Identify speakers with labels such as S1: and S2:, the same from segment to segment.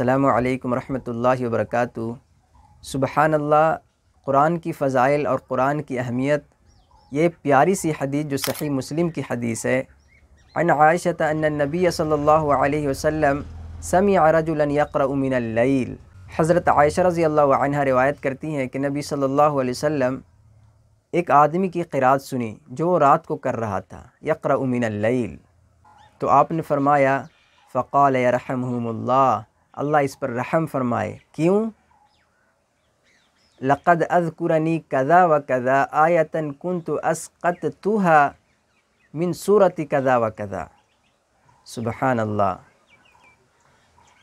S1: अल्लाम वरहमल वर्क सुबहानल्ला कुरान की फ़ज़ाइल और कुरान की अहमियत ये प्यारी सी हदीस जो सही मुस्लिम की हदीस है अन आयशत नबी सल्ला वसम समी आरजुलन यक्रमिनल हज़रत आयशा रज़ी अल्लाह रिवायत करती हैं कि नबी सल्लल्लाहु अलैहि वसल्लम एक आदमी की किरात सुनी जो रात को कर रहा था यक्रमिनल तो आपने फ़रमाया फ़क़ाल यरहमल्ला अल्लाह इस पर रहम फरमाए क्यों लक़द अज़कुरनी कज़ा व कज़ा आयतन कन तो असकत तुहा मिन सूरत कज़ा व कज़ा सुबहान अल्लाह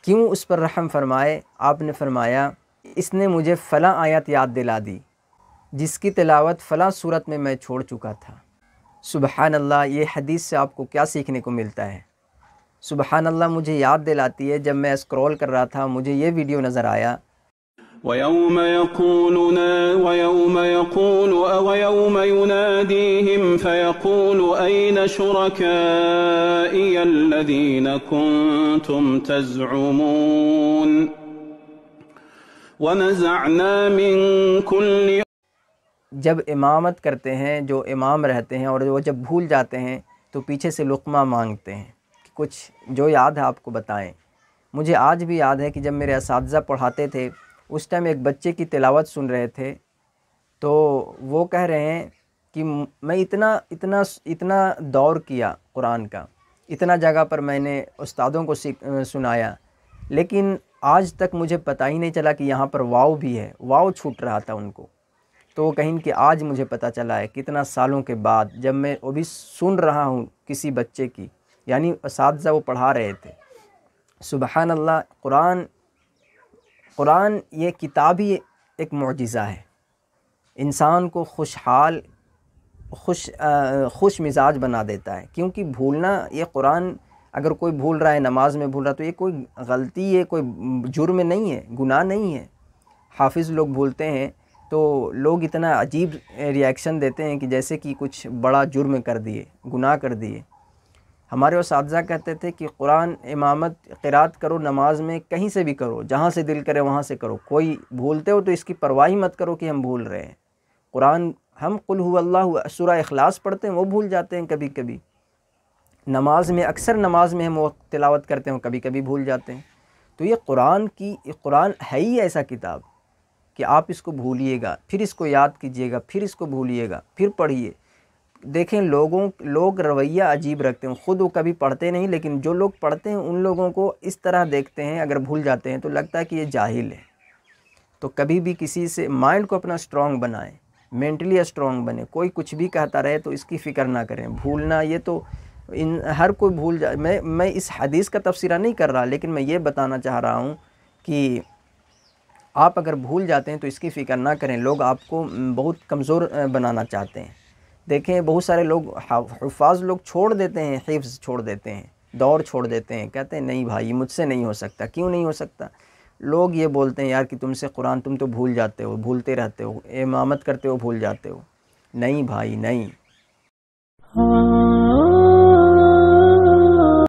S1: क्यों उस पर रहम फरमाए आपने फरमाया इसने मुझे फ़लाँ आयत याद दिला दी जिसकी तिलावत फ़लाँ सूरत में मैं छोड़ चुका था सुबहान अल्लाह ये हदीस से आपको क्या सीखने को मिलता है सुबहानल्ला मुझे याद दिलाती है जब मैं स्क्रॉल कर रहा था मुझे ये वीडियो नज़र आया जब इमामत करते हैं जो इमाम रहते हैं और वो जब भूल जाते हैं तो पीछे से लुकमा मांगते हैं कुछ जो याद है आपको बताएं मुझे आज भी याद है कि जब मेरे इस पढ़ाते थे उस टाइम एक बच्चे की तिलावत सुन रहे थे तो वो कह रहे हैं कि मैं इतना इतना इतना दौर किया कुरान का इतना जगह पर मैंने उस्तादों को सुनाया लेकिन आज तक मुझे पता ही नहीं चला कि यहाँ पर वाव भी है वाव छूट रहा था उनको तो वो कहें कि आज मुझे पता चला है कितना सालों के बाद जब मैं वो भी सुन रहा हूँ किसी बच्चे की यानी इस वो पढ़ा रहे थे सुबहान अल्लाह कुरान कुरान ये किताब ही एक मुजज़ा है इंसान को खुशहाल खुश आ, खुश मिजाज बना देता है क्योंकि भूलना ये कुरान अगर कोई भूल रहा है नमाज में भूल रहा है तो ये कोई गलती है कोई जुर्म नहीं है गुनाह नहीं है हाफिज़ लोग भूलते हैं तो लोग इतना अजीब रिएक्शन देते हैं कि जैसे कि कुछ बड़ा जुर्म कर दिए गुनाह कर दिए हमारे उस कहते थे कि कुरान इमामत किरात करो नमाज में कहीं से भी करो जहाँ से दिल करे वहाँ से करो कोई भूलते हो तो इसकी परवाही मत करो कि हम भूल रहे हैं कुरान हम कुल सुरा अखलास पढ़ते हैं वो भूल जाते हैं कभी कभी नमाज में अक्सर नमाज में हम वो तिलावत करते हैं कभी कभी भूल जाते हैं तो ये कुरान की कुरान है ही ऐसा किताब कि आप इसको भूलिएगा फिर इसको याद कीजिएगा फिर इसको भूलिएगा फिर पढ़िए देखें लोगों लोग रवैया अजीब रखते हैं ख़ुद वो कभी पढ़ते नहीं लेकिन जो लोग पढ़ते हैं उन लोगों को इस तरह देखते हैं अगर भूल जाते हैं तो लगता है कि ये जाहिल है तो कभी भी किसी से माइंड को अपना स्ट्रॉन्ग बनाएं मेंटली स्ट्रॉन्ग बने कोई कुछ भी कहता रहे तो इसकी फ़िक्र ना करें भूलना ये तो इन हर कोई भूल जा मैं मैं इस हदीस का तबसरा नहीं कर रहा लेकिन मैं ये बताना चाह रहा हूँ कि आप अगर भूल जाते हैं तो इसकी फ़िक्र ना करें लोग आपको बहुत कमज़ोर बनाना चाहते हैं देखें बहुत सारे लोग हफाज लोग छोड़ देते हैं हिफ्स छोड़ देते हैं दौड़ छोड़ देते हैं कहते हैं नहीं भाई मुझसे नहीं हो सकता क्यों नहीं हो सकता लोग ये बोलते हैं यार कि तुमसे कुरान तुम तो भूल जाते हो भूलते रहते हो इमामत करते हो भूल जाते हो नहीं भाई नहीं हाँ।